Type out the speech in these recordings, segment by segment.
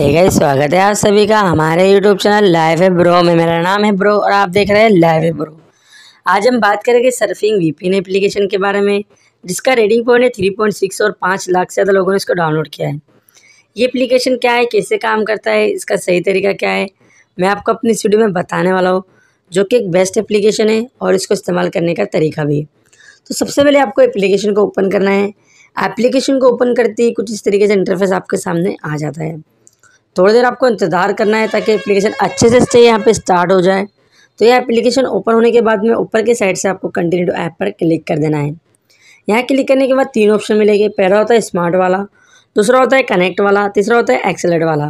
गई स्वागत है आप सभी का हमारे यूट्यूब चैनल लाइव है ब्रो में मेरा नाम है ब्रो और आप देख रहे हैं लाइव है ब्रो आज हम बात करेंगे सर्फिंग वीपीएन एप्लीकेशन के बारे में जिसका रेडिंग पॉइंट है थ्री पॉइंट सिक्स और पाँच लाख से ज़्यादा लोगों ने इसको डाउनलोड किया है ये एप्लीकेशन क्या है कैसे काम करता है इसका सही तरीका क्या है मैं आपको अपनी स्टूडियो में बताने वाला हूँ जो कि एक बेस्ट एप्लीकेशन है और इसको इस्तेमाल करने का तरीका भी है तो सबसे पहले आपको एप्लीकेशन को ओपन करना है एप्लीकेशन को ओपन करते ही कुछ इस तरीके से इंटरफेस आपके सामने आ जाता है थोड़ी देर आपको इंतज़ार करना है ताकि एप्लीकेशन अच्छे से अच्छे यहाँ पे स्टार्ट हो जाए तो यह एप्लीकेशन ओपन होने के बाद में ऊपर के साइड से आपको कंटिन्यू ऐप पर क्लिक कर देना है यहाँ क्लिक करने के बाद तीन ऑप्शन मिलेंगे पहला होता है स्मार्ट वाला दूसरा होता है कनेक्ट वाला तीसरा होता है एक्सेलेट वाला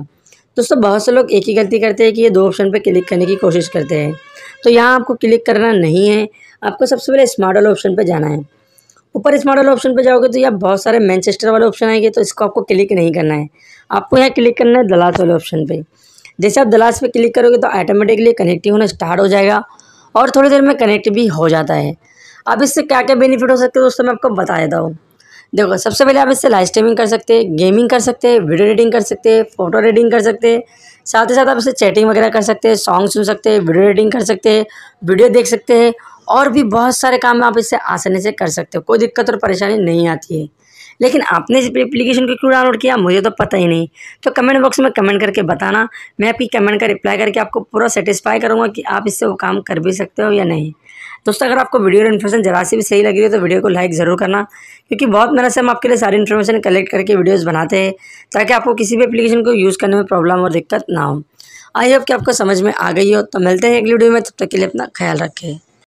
दोस्तों बहुत से लोग एक ही गलती करते हैं कि ये दो ऑप्शन पर क्लिक करने की कोशिश करते हैं तो यहाँ आपको क्लिक करना नहीं है आपको सबसे पहले स्मार्ट वाले ऑप्शन पर जाना है ऊपर इस मॉडल ऑप्शन पे जाओगे तो यहाँ बहुत सारे मैनचेस्टर वाले ऑप्शन आएंगे तो इसको आपको क्लिक नहीं करना है आपको यहाँ क्लिक करना है दलास वाले ऑप्शन पे जैसे आप दलास पे क्लिक करोगे तो ऑटोमेटिकली कनेक्टिंग होना स्टार्ट हो जाएगा और थोड़ी देर में कनेक्ट भी हो जाता है अब इससे क्या क्या बेनिफिट हो सकते हैं दोस्तों मैं आपको बता देता हूँ देखो सबसे पहले आप इससे लाइव स्ट्रीमिंग कर सकते हैं गेमिंग कर सकते हैं वीडियो एडिटिंग कर सकते हैं फोटो एडिटिंग कर सकते हैं साथ ही साथ आप इससे चैटिंग वगैरह कर सकते हैं सॉन्ग सुन सकते हैं वीडियो एडिटिंग कर सकते हैं वीडियो देख सकते हैं और भी बहुत सारे काम आप इससे आसानी से कर सकते हो कोई दिक्कत और परेशानी नहीं आती है लेकिन आपने इस एप्लीकेशन को क्यों डाउनलोड किया मुझे तो पता ही नहीं तो कमेंट बॉक्स में कमेंट करके बताना मैं आपकी कमेंट का रिप्लाई करके आपको पूरा सेटिस्फाई करूँगा कि आप इससे वो काम कर भी सकते हो या नहीं दोस्तों अगर आपको वीडियो और इन्फॉर्मेशन जरा सी भी सही लगी हो तो वीडियो को लाइक ज़रूर करना क्योंकि बहुत मेहनत से हम आपके लिए सारी इन्फॉर्मेशन कलेक्ट करके वीडियोज़ बनाते हैं ताकि आपको किसी भी एप्लीकेशन को यूज़ करने में प्रॉब्लम और दिक्कत ना हो आई होप कि आपको समझ में आ गई हो तो मिलते हैं एक वीडियो में तब तक के लिए अपना ख्याल रखें